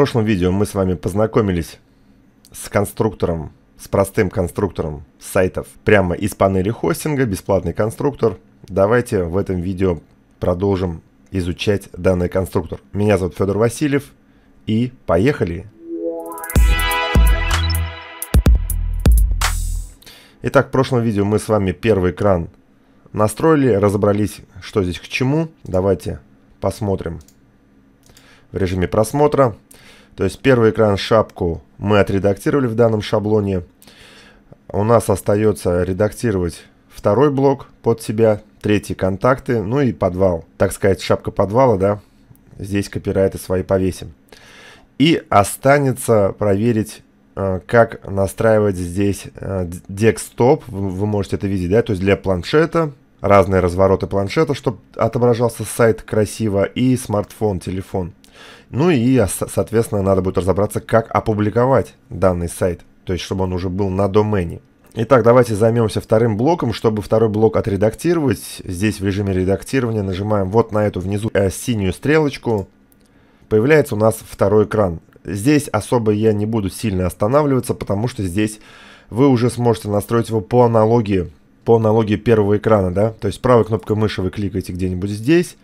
прошлом видео мы с вами познакомились с конструктором, с простым конструктором сайтов прямо из панели хостинга, бесплатный конструктор. Давайте в этом видео продолжим изучать данный конструктор. Меня зовут Федор Васильев и поехали! Итак, в прошлом видео мы с вами первый экран настроили, разобрались, что здесь к чему. Давайте посмотрим в режиме просмотра. То есть первый экран шапку мы отредактировали в данном шаблоне. У нас остается редактировать второй блок под себя, третий контакты, ну и подвал. Так сказать, шапка подвала, да, здесь копирайты свои повесим. И останется проверить, э, как настраивать здесь э, декстоп. Вы можете это видеть, да, то есть для планшета, разные развороты планшета, чтобы отображался сайт красиво, и смартфон, телефон. Ну и, соответственно, надо будет разобраться, как опубликовать данный сайт, то есть чтобы он уже был на домене. Итак, давайте займемся вторым блоком. Чтобы второй блок отредактировать, здесь в режиме редактирования нажимаем вот на эту внизу э, синюю стрелочку. Появляется у нас второй экран. Здесь особо я не буду сильно останавливаться, потому что здесь вы уже сможете настроить его по аналогии, по аналогии первого экрана, да. То есть правой кнопкой мыши вы кликаете где-нибудь здесь,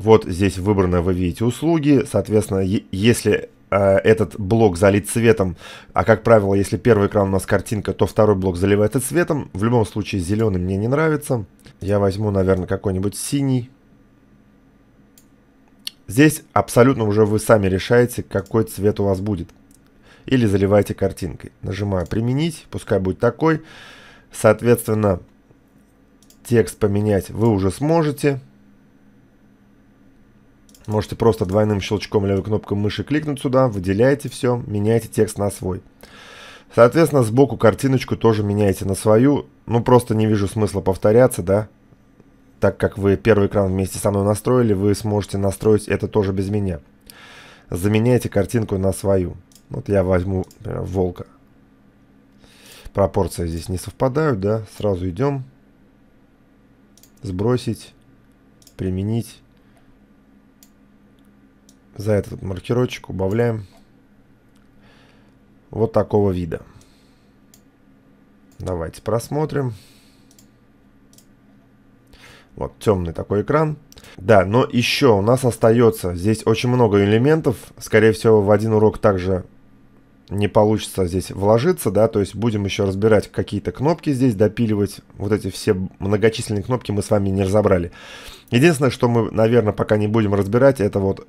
вот здесь выбраны, вы видите, услуги. Соответственно, если э, этот блок залит цветом, а как правило, если первый экран у нас картинка, то второй блок заливается цветом. В любом случае зеленый мне не нравится. Я возьму, наверное, какой-нибудь синий. Здесь абсолютно уже вы сами решаете, какой цвет у вас будет. Или заливайте картинкой. Нажимаю «Применить», пускай будет такой. Соответственно, текст поменять вы уже сможете. Можете просто двойным щелчком левой кнопкой мыши кликнуть сюда, выделяете все, меняете текст на свой. Соответственно, сбоку картиночку тоже меняете на свою. Ну, просто не вижу смысла повторяться, да. Так как вы первый экран вместе со мной настроили, вы сможете настроить это тоже без меня. Заменяйте картинку на свою. Вот я возьму, например, волка. Пропорции здесь не совпадают, да. Сразу идем. Сбросить. Применить за этот маркерочек убавляем вот такого вида. Давайте просмотрим. Вот темный такой экран. Да, но еще у нас остается здесь очень много элементов. Скорее всего, в один урок также не получится здесь вложиться, да, то есть будем еще разбирать какие-то кнопки здесь, допиливать. Вот эти все многочисленные кнопки мы с вами не разобрали. Единственное, что мы, наверное, пока не будем разбирать, это вот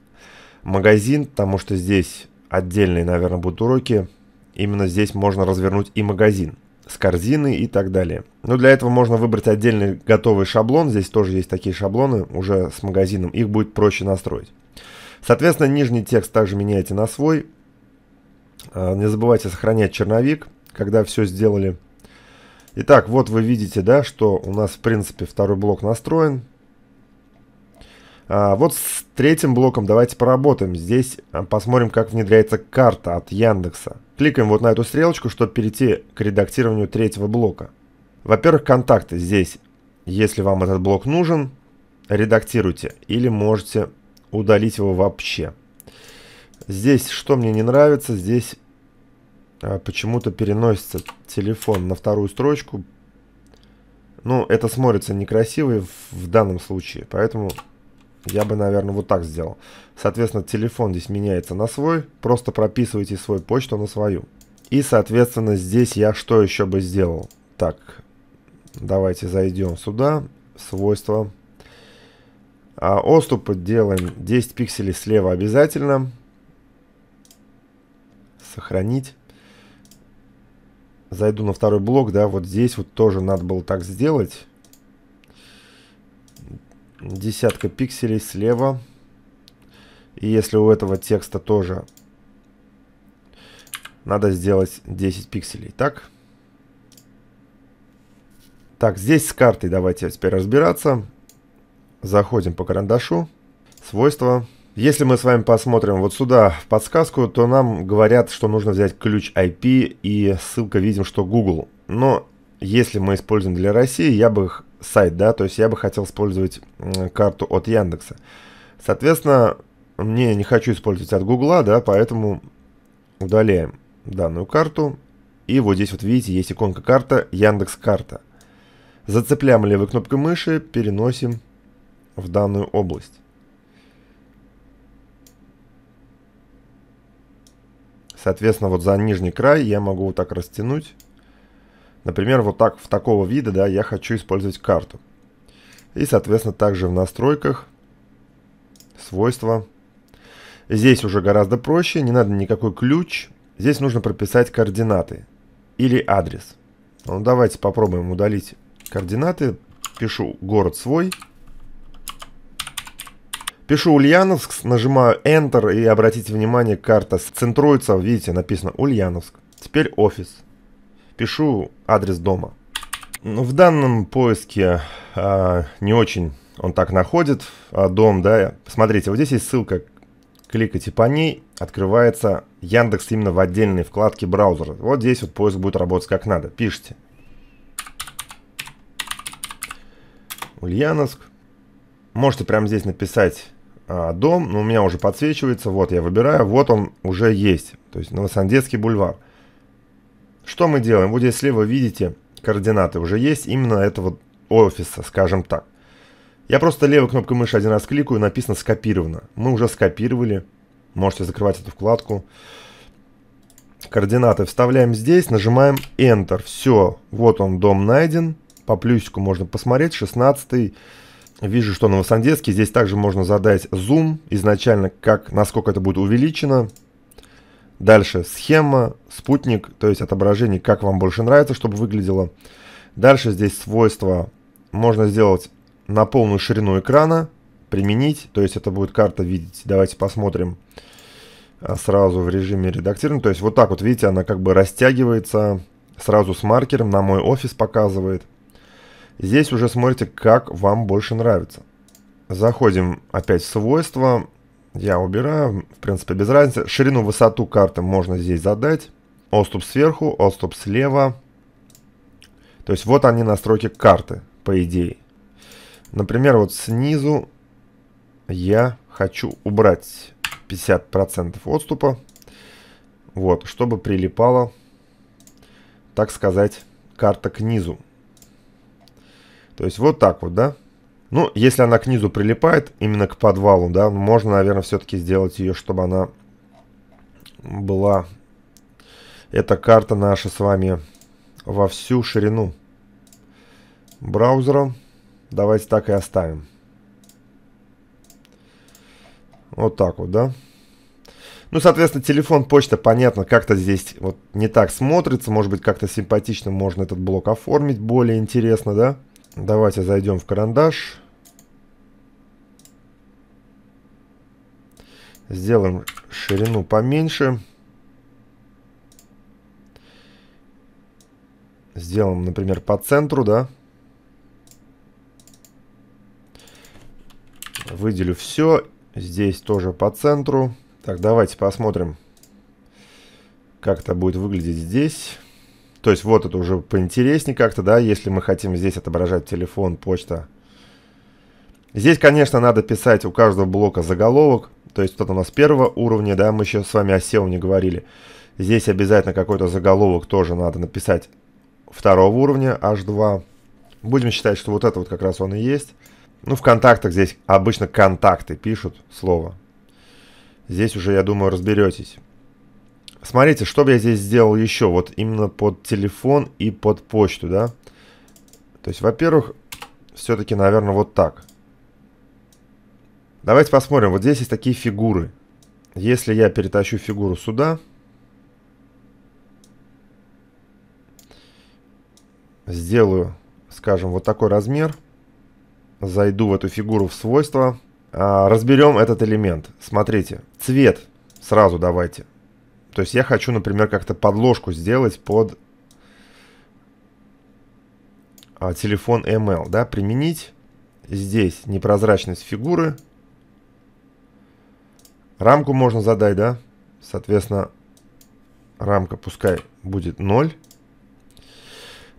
магазин, потому что здесь отдельные, наверное, будут уроки. Именно здесь можно развернуть и магазин с корзины и так далее. Но для этого можно выбрать отдельный готовый шаблон. Здесь тоже есть такие шаблоны уже с магазином. Их будет проще настроить. Соответственно, нижний текст также меняете на свой. А, не забывайте сохранять черновик, когда все сделали. Итак, вот вы видите, да, что у нас, в принципе, второй блок настроен. А, вот с третьим блоком давайте поработаем. Здесь а, посмотрим, как внедряется карта от Яндекса. Кликаем вот на эту стрелочку, чтобы перейти к редактированию третьего блока. Во-первых, контакты здесь. Если вам этот блок нужен, редактируйте или можете удалить его вообще. Здесь что мне не нравится, здесь а, почему-то переносится телефон на вторую строчку. Ну, это смотрится некрасиво в данном случае, поэтому я бы, наверное, вот так сделал. Соответственно, телефон здесь меняется на свой. Просто прописывайте свой почту на свою. И, соответственно, здесь я что еще бы сделал? Так, давайте зайдем сюда. Свойства. А отступы делаем 10 пикселей слева обязательно. Сохранить. Зайду на второй блок, да, вот здесь вот тоже надо было так сделать десятка пикселей слева. И если у этого текста тоже надо сделать 10 пикселей, так? Так, здесь с картой давайте теперь разбираться. Заходим по карандашу. Свойства. Если мы с вами посмотрим вот сюда в подсказку, то нам говорят, что нужно взять ключ IP и ссылка, видим, что Google. Но если мы используем для России, я бы сайт, да, то есть я бы хотел использовать карту от Яндекса. Соответственно, мне не хочу использовать от Гугла, да, поэтому удаляем данную карту. И вот здесь вот видите, есть иконка карта, Яндекс карта. Зацепляем левой кнопкой мыши, переносим в данную область. Соответственно, вот за нижний край я могу вот так растянуть. Например, вот так, в такого вида, да, я хочу использовать карту. И, соответственно, также в настройках, свойства. Здесь уже гораздо проще, не надо никакой ключ. Здесь нужно прописать координаты или адрес. Ну, давайте попробуем удалить координаты. Пишу город свой. Пишу Ульяновск, нажимаю Enter и обратите внимание, карта центруется, видите, написано Ульяновск. Теперь офис пишу адрес дома. Ну, в данном поиске а, не очень он так находит а, дом, да. Смотрите, вот здесь есть ссылка, кликайте по ней, открывается Яндекс именно в отдельной вкладке браузера. Вот здесь вот поиск будет работать как надо. Пишите. Ульяновск. Можете прямо здесь написать а, дом, но у меня уже подсвечивается. Вот я выбираю, вот он уже есть. То есть Новосандецкий бульвар. Что мы делаем? Вот здесь слева видите, координаты уже есть именно этого офиса, скажем так. Я просто левой кнопкой мыши один раз кликаю, написано скопировано. Мы уже скопировали. Можете закрывать эту вкладку. Координаты вставляем здесь, нажимаем Enter. Все, вот он, дом найден. По плюсику можно посмотреть, 16 -й. Вижу, что на Новосандецкий. Здесь также можно задать зум изначально, как, насколько это будет увеличено. Дальше схема, спутник, то есть отображение, как вам больше нравится, чтобы выглядело. Дальше здесь свойства можно сделать на полную ширину экрана, применить, то есть это будет карта видеть. Давайте посмотрим а, сразу в режиме редактирования. То есть вот так вот, видите, она как бы растягивается сразу с маркером, на мой офис показывает. Здесь уже смотрите, как вам больше нравится. Заходим опять в свойства. Я убираю, в принципе, без разницы. Ширину, высоту карты можно здесь задать. Отступ сверху, отступ слева. То есть вот они настройки карты, по идее. Например, вот снизу я хочу убрать 50% отступа. Вот, чтобы прилипала, так сказать, карта к низу. То есть вот так вот, да? Ну, если она к низу прилипает, именно к подвалу, да, можно, наверное, все-таки сделать ее, чтобы она была... Эта карта наша с вами во всю ширину браузера. Давайте так и оставим. Вот так вот, да? Ну, соответственно, телефон, почта, понятно, как-то здесь вот не так смотрится. Может быть, как-то симпатично можно этот блок оформить, более интересно, да? Давайте зайдем в карандаш. Сделаем ширину поменьше. Сделаем, например, по центру, да. Выделю все. Здесь тоже по центру. Так, давайте посмотрим, как это будет выглядеть здесь. То есть вот это уже поинтереснее как-то, да, если мы хотим здесь отображать телефон, почта, Здесь, конечно, надо писать у каждого блока заголовок, то есть кто-то у нас первого уровня, да, мы еще с вами о SEO не говорили. Здесь обязательно какой-то заголовок тоже надо написать второго уровня, H2. Будем считать, что вот это вот как раз он и есть. Ну, в контактах здесь обычно контакты пишут слово. Здесь уже, я думаю, разберетесь. Смотрите, что бы я здесь сделал еще, вот именно под телефон и под почту, да. То есть, во-первых, все-таки, наверное, вот так. Давайте посмотрим. Вот здесь есть такие фигуры. Если я перетащу фигуру сюда, сделаю, скажем, вот такой размер, зайду в эту фигуру в свойства, а, разберем этот элемент. Смотрите, цвет сразу давайте. То есть я хочу, например, как-то подложку сделать под а, телефон ML, да, применить здесь непрозрачность фигуры – Рамку можно задать, да? Соответственно, рамка пускай будет 0.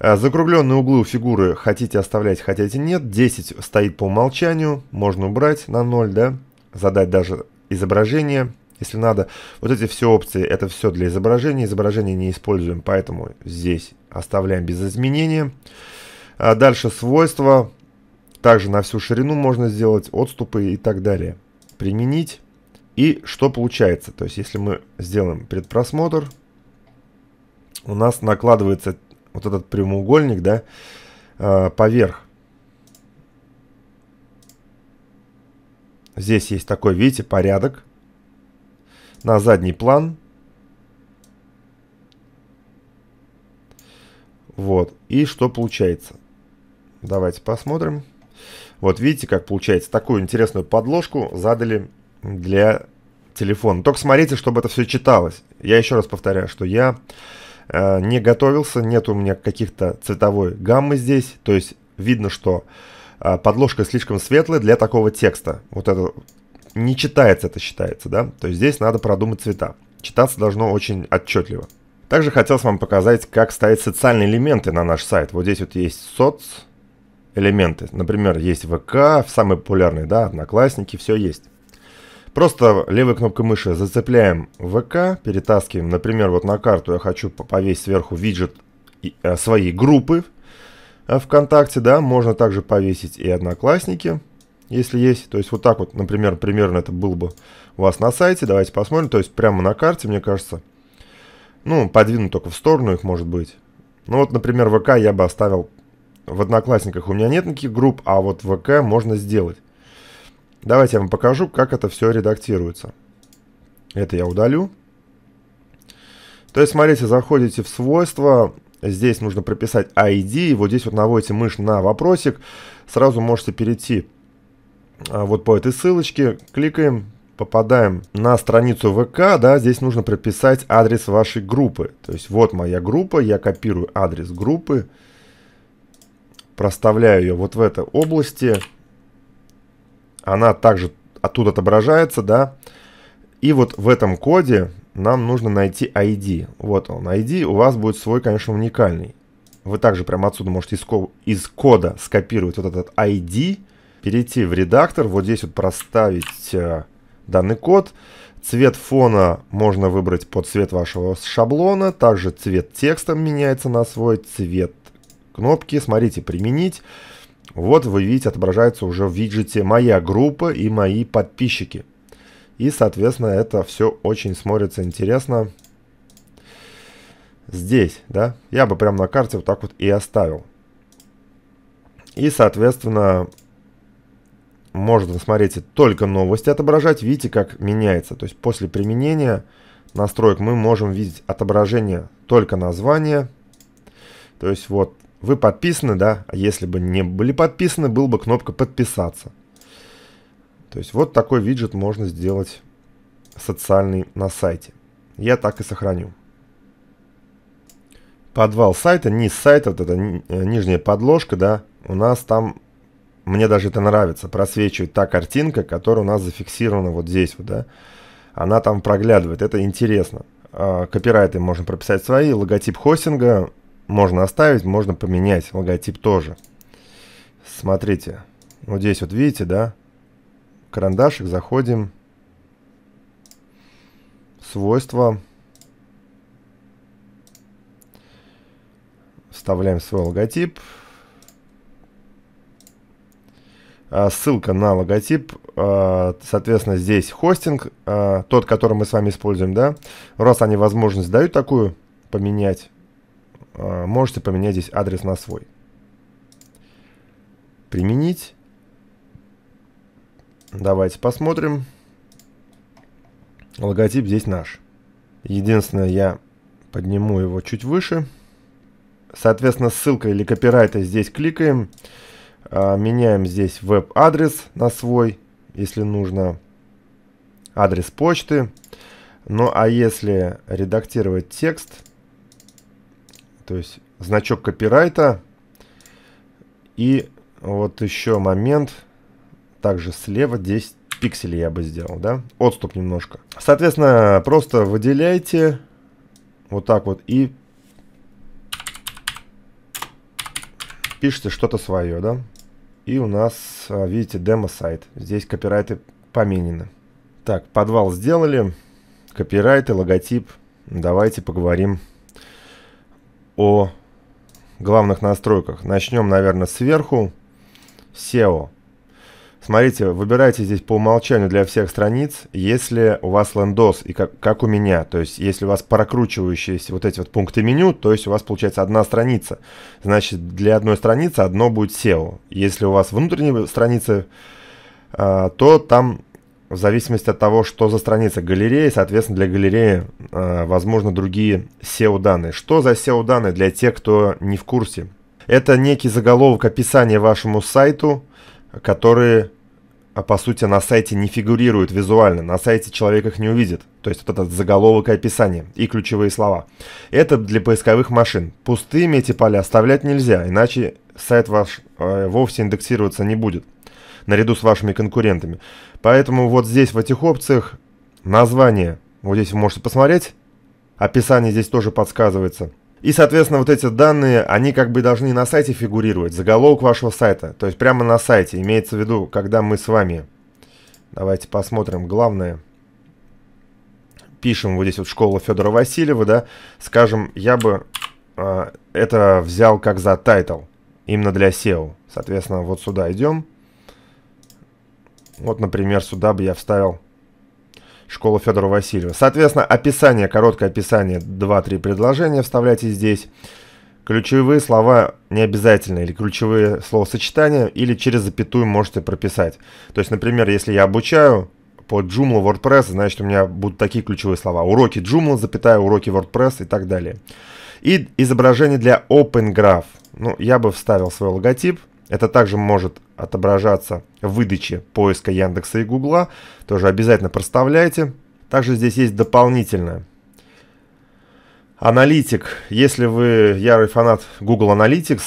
Э, закругленные углы у фигуры хотите оставлять, хотите нет. 10 стоит по умолчанию, можно убрать на 0, да? Задать даже изображение, если надо. Вот эти все опции, это все для изображения. Изображение не используем, поэтому здесь оставляем без изменения. Э, дальше свойства. Также на всю ширину можно сделать отступы и так далее. Применить. И что получается? То есть, если мы сделаем предпросмотр, у нас накладывается вот этот прямоугольник, да, э, поверх. Здесь есть такой, видите, порядок. На задний план. Вот. И что получается? Давайте посмотрим. Вот видите, как получается. Такую интересную подложку задали для телефона. Только смотрите, чтобы это все читалось. Я еще раз повторяю, что я э, не готовился, нет у меня каких-то цветовой гаммы здесь. То есть видно, что э, подложка слишком светлая для такого текста. Вот это не читается, это считается, да? То есть здесь надо продумать цвета. Читаться должно очень отчетливо. Также хотелось вам показать, как ставить социальные элементы на наш сайт. Вот здесь вот есть соц, элементы. Например, есть ВК, самые популярные, да, Одноклассники, все есть. Просто левой кнопкой мыши зацепляем ВК, перетаскиваем, например, вот на карту я хочу повесить сверху виджет э, своей группы э, ВКонтакте, да, можно также повесить и Одноклассники, если есть. То есть вот так вот, например, примерно это было бы у вас на сайте. Давайте посмотрим. То есть прямо на карте, мне кажется. Ну, подвину только в сторону их, может быть. Ну вот, например, ВК я бы оставил в Одноклассниках. У меня нет никаких групп, а вот ВК можно сделать. Давайте я вам покажу, как это все редактируется. Это я удалю. То есть, смотрите, заходите в свойства, здесь нужно прописать ID, и вот здесь вот наводите мышь на вопросик, сразу можете перейти а, вот по этой ссылочке, кликаем, попадаем на страницу ВК, да, здесь нужно прописать адрес вашей группы. То есть вот моя группа, я копирую адрес группы, проставляю ее вот в этой области, она также оттуда отображается, да. И вот в этом коде нам нужно найти ID. Вот он, ID у вас будет свой, конечно, уникальный. Вы также прямо отсюда можете из, ко из кода скопировать вот этот ID, перейти в редактор, вот здесь вот проставить э, данный код. Цвет фона можно выбрать под цвет вашего шаблона. Также цвет текста меняется на свой, цвет кнопки. Смотрите, применить. Вот вы видите, отображается уже в виджете «Моя группа» и «Мои подписчики». И, соответственно, это все очень смотрится интересно. Здесь, да, я бы прям на карте вот так вот и оставил. И, соответственно, можно, смотрите, только новости отображать. Видите, как меняется. То есть после применения настроек мы можем видеть отображение только названия. То есть вот вы подписаны, да? А если бы не были подписаны, был бы кнопка «Подписаться». То есть вот такой виджет можно сделать социальный на сайте. Я так и сохраню. Подвал сайта, низ сайта, вот эта э, нижняя подложка, да, у нас там, мне даже это нравится, просвечивает та картинка, которая у нас зафиксирована вот здесь вот, да. Она там проглядывает, это интересно. А, копирайты можно прописать свои, логотип хостинга, можно оставить, можно поменять логотип тоже. Смотрите, вот здесь вот видите, да? Карандашик, заходим. Свойства. Вставляем свой логотип. А, ссылка на логотип, а, соответственно, здесь хостинг, а, тот, который мы с вами используем, да, раз они возможность дают такую поменять, а, можете поменять здесь адрес на свой. Применить. Давайте посмотрим. Логотип здесь наш. Единственное, я подниму его чуть выше. Соответственно, ссылка или копирайта здесь кликаем. А, меняем здесь веб-адрес на свой, если нужно. Адрес почты. Ну а если редактировать текст, то есть значок копирайта. И вот еще момент. Также слева 10 пикселей я бы сделал, да? Отступ немножко. Соответственно, просто выделяйте вот так вот и пишите что-то свое, да? И у нас, а, видите, демо-сайт. Здесь копирайты поменены. Так, подвал сделали. Копирайты, логотип. Давайте поговорим о главных настройках. Начнем, наверное, сверху. SEO. Смотрите, выбирайте здесь по умолчанию для всех страниц, если у вас лендос, и как, как у меня, то есть если у вас прокручивающиеся вот эти вот пункты меню, то есть у вас получается одна страница, значит для одной страницы одно будет SEO. Если у вас внутренние страницы, а, то там в зависимости от того, что за страница галереи, соответственно, для галереи, э, возможно, другие SEO-данные. Что за SEO-данные для тех, кто не в курсе? Это некий заголовок описания вашему сайту, которые, э, по сути, на сайте не фигурируют визуально, на сайте человек их не увидит. То есть вот этот заголовок и описание, и ключевые слова. Это для поисковых машин. Пустыми эти поля оставлять нельзя, иначе сайт ваш э, вовсе индексироваться не будет наряду с вашими конкурентами. Поэтому вот здесь в этих опциях название, вот здесь вы можете посмотреть, описание здесь тоже подсказывается. И, соответственно, вот эти данные, они как бы должны на сайте фигурировать, заголовок вашего сайта, то есть прямо на сайте, имеется в виду, когда мы с вами. Давайте посмотрим главное. Пишем вот здесь вот школа Федора Васильева, да, скажем, я бы э, это взял как за тайтл, именно для SEO. Соответственно, вот сюда идем, вот, например, сюда бы я вставил школу Федора Васильева. Соответственно, описание, короткое описание, 2-3 предложения вставляйте здесь. Ключевые слова не обязательно, или ключевые словосочетания, или через запятую можете прописать. То есть, например, если я обучаю по Joomla WordPress, значит у меня будут такие ключевые слова. Уроки Joomla, запятая, уроки WordPress и так далее. И изображение для OpenGraph. Ну, я бы вставил свой логотип – это также может отображаться в выдаче поиска Яндекса и Гугла. Тоже обязательно проставляйте. Также здесь есть дополнительное. Аналитик. Если вы ярый фанат Google Analytics,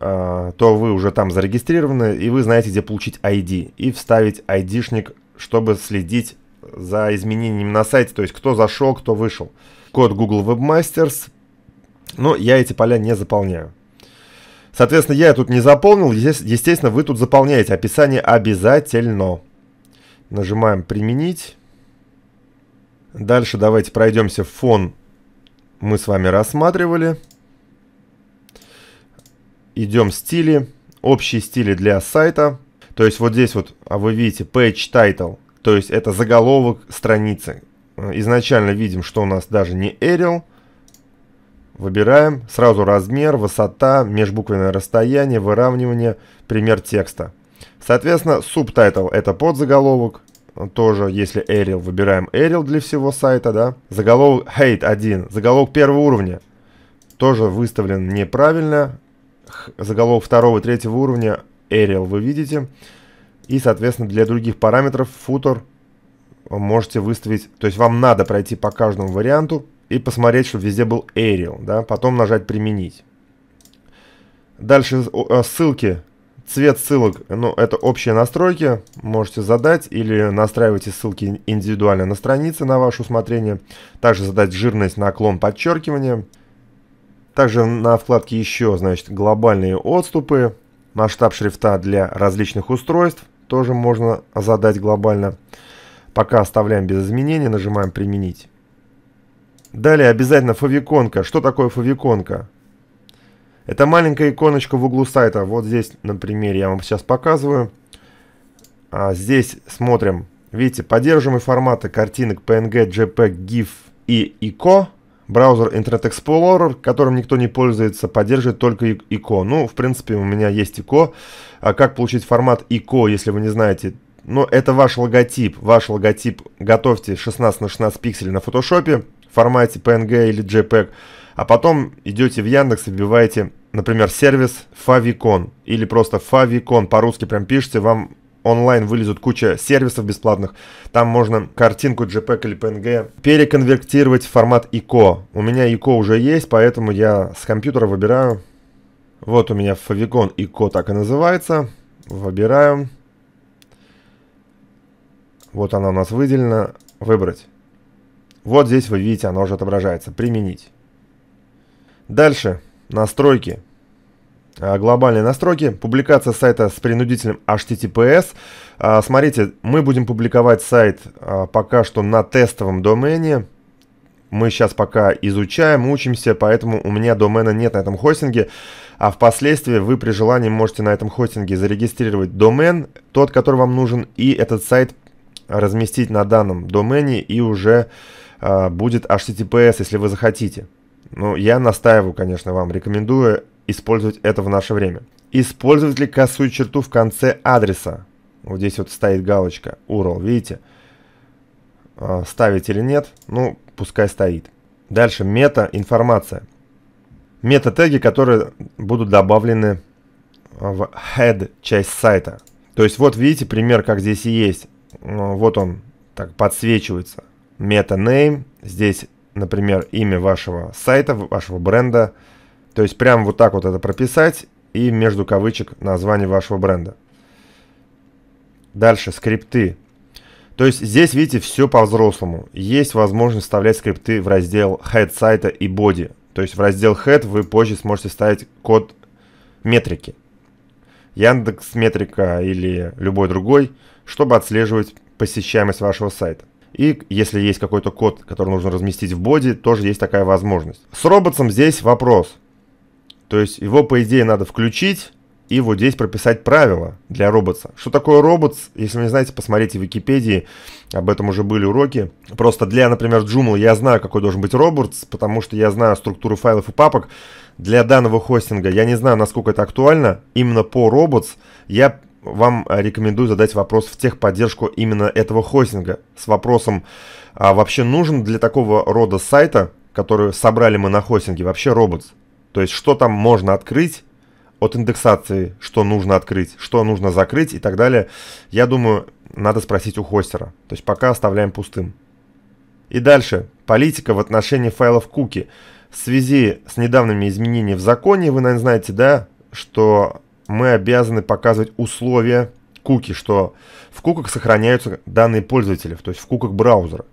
э, то вы уже там зарегистрированы, и вы знаете, где получить ID. И вставить ID-шник, чтобы следить за изменением на сайте, то есть кто зашел, кто вышел. Код Google Webmasters. Но я эти поля не заполняю. Соответственно, я тут не заполнил, естественно, вы тут заполняете. Описание обязательно. Нажимаем «Применить». Дальше давайте пройдемся фон. Мы с вами рассматривали. Идем стили. Общие стили для сайта. То есть вот здесь вот, а вы видите, page title. То есть это заголовок страницы. Э, изначально видим, что у нас даже не Arial. Выбираем сразу размер, высота, межбуквенное расстояние, выравнивание, пример текста. Соответственно, субтайтл это подзаголовок. Тоже, если Arial, выбираем Arial для всего сайта, да. Заголовок Hate 1, заголовок первого уровня. Тоже выставлен неправильно. Заголовок второго и третьего уровня Arial вы видите. И, соответственно, для других параметров футер можете выставить... То есть вам надо пройти по каждому варианту, и посмотреть, чтобы везде был Arial, да, потом нажать «Применить». Дальше э, ссылки, цвет ссылок, ну, это общие настройки, можете задать или настраивайте ссылки индивидуально на странице на ваше усмотрение. Также задать жирность, наклон, подчеркивание. Также на вкладке еще, значит, глобальные отступы, масштаб шрифта для различных устройств, тоже можно задать глобально. Пока оставляем без изменений, нажимаем «Применить». Далее обязательно фавиконка. Что такое фавиконка? Это маленькая иконочка в углу сайта. Вот здесь, на примере, я вам сейчас показываю. А здесь смотрим. Видите, поддерживаемые форматы картинок PNG, JPEG, GIF и ICO. Браузер Internet Explorer, которым никто не пользуется, поддерживает только ICO. Ну, в принципе, у меня есть ICO. А как получить формат ICO, если вы не знаете? Ну, это ваш логотип. Ваш логотип готовьте 16 на 16 пикселей на фотошопе в формате PNG или JPEG, а потом идете в Яндекс и вбиваете, например, сервис Favicon или просто Favicon, по-русски прям пишете, вам онлайн вылезут куча сервисов бесплатных. Там можно картинку JPEG или PNG переконвертировать в формат ICO. У меня ICO уже есть, поэтому я с компьютера выбираю. Вот у меня Favicon ICO так и называется. Выбираю. Вот она у нас выделена. Выбрать. Вот здесь вы видите, оно уже отображается. Применить. Дальше. Настройки. А, глобальные настройки. Публикация сайта с принудительным HTTPS. А, смотрите, мы будем публиковать сайт а, пока что на тестовом домене. Мы сейчас пока изучаем, учимся, поэтому у меня домена нет на этом хостинге. А впоследствии вы при желании можете на этом хостинге зарегистрировать домен, тот, который вам нужен, и этот сайт разместить на данном домене и уже а, будет HTTPS, если вы захотите. Ну, я настаиваю, конечно, вам, рекомендую использовать это в наше время. Использовать ли косую черту в конце адреса? Вот здесь вот стоит галочка URL, видите? А, ставить или нет? Ну, пускай стоит. Дальше мета-информация. Мета-теги, которые будут добавлены в head часть сайта. То есть вот видите пример, как здесь и есть. Ну, вот он так подсвечивается meta-name, здесь, например, имя вашего сайта, вашего бренда. То есть прям вот так вот это прописать и между кавычек название вашего бренда. Дальше скрипты. То есть здесь, видите, все по-взрослому. Есть возможность вставлять скрипты в раздел head сайта и body. То есть в раздел head вы позже сможете ставить код метрики. Яндекс Метрика или любой другой, чтобы отслеживать посещаемость вашего сайта. И если есть какой-то код, который нужно разместить в боди, тоже есть такая возможность. С роботом здесь вопрос. То есть его, по идее, надо включить и вот здесь прописать правила для робота. Что такое робот? Если вы не знаете, посмотрите в Википедии, об этом уже были уроки. Просто для, например, Joomla я знаю, какой должен быть робот, потому что я знаю структуру файлов и папок. Для данного хостинга я не знаю, насколько это актуально. Именно по robots я вам э, рекомендую задать вопрос в техподдержку именно этого хостинга с вопросом, а вообще нужен для такого рода сайта, который собрали мы на хостинге, вообще робот? То есть что там можно открыть от индексации, что нужно открыть, что нужно закрыть и так далее, я думаю, надо спросить у хостера. То есть пока оставляем пустым. И дальше. Политика в отношении файлов куки. В связи с недавними изменениями в законе, вы, наверное, знаете, да, что мы обязаны показывать условия куки, что в куках сохраняются данные пользователя, то есть в куках браузера.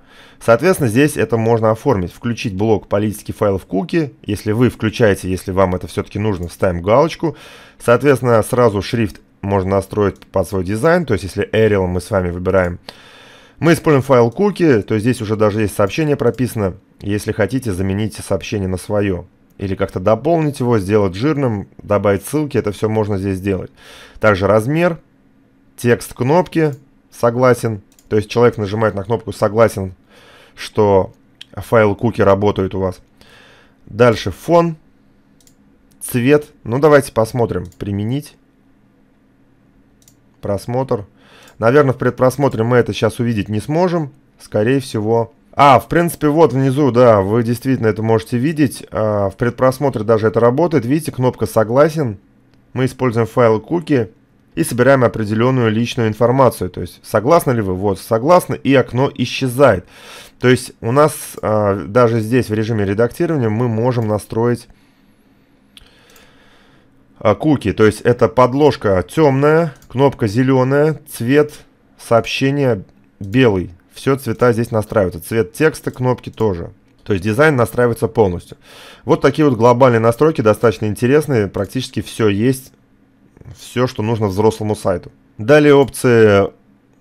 Соответственно, здесь это можно оформить, включить блок политики файлов куки, если вы включаете, если вам это все-таки нужно, ставим галочку. Соответственно, сразу шрифт можно настроить под свой дизайн, то есть если Arial мы с вами выбираем. Мы используем файл куки, то здесь уже даже есть сообщение прописано, если хотите, замените сообщение на свое или как-то дополнить его, сделать жирным, добавить ссылки, это все можно здесь сделать. Также размер, текст кнопки, согласен, то есть человек нажимает на кнопку согласен, что файл куки работает у вас. Дальше фон, цвет, ну давайте посмотрим, применить, просмотр. Наверное, в предпросмотре мы это сейчас увидеть не сможем, скорее всего, а, в принципе, вот внизу, да, вы действительно это можете видеть. А, в предпросмотре даже это работает. Видите, кнопка «Согласен». Мы используем файл куки и собираем определенную личную информацию. То есть, согласны ли вы? Вот, согласны, и окно исчезает. То есть, у нас а, даже здесь в режиме редактирования мы можем настроить а, куки. То есть, это подложка темная, кнопка зеленая, цвет сообщения белый все цвета здесь настраиваются. Цвет текста, кнопки тоже. То есть дизайн настраивается полностью. Вот такие вот глобальные настройки достаточно интересные. Практически все есть, все, что нужно взрослому сайту. Далее опции,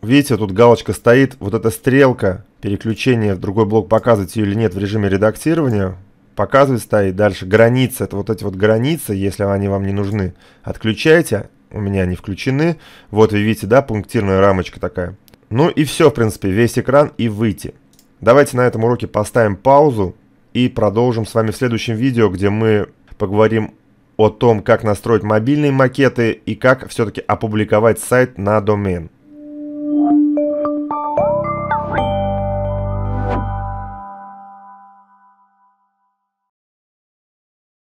видите, тут галочка стоит, вот эта стрелка переключения в другой блок, показывать ее или нет в режиме редактирования. показывает стоит. Дальше границы, это вот эти вот границы, если они вам не нужны, отключайте. У меня они включены. Вот вы видите, да, пунктирная рамочка такая. Ну и все, в принципе, весь экран и выйти. Давайте на этом уроке поставим паузу и продолжим с вами в следующем видео, где мы поговорим о том, как настроить мобильные макеты и как все-таки опубликовать сайт на домен.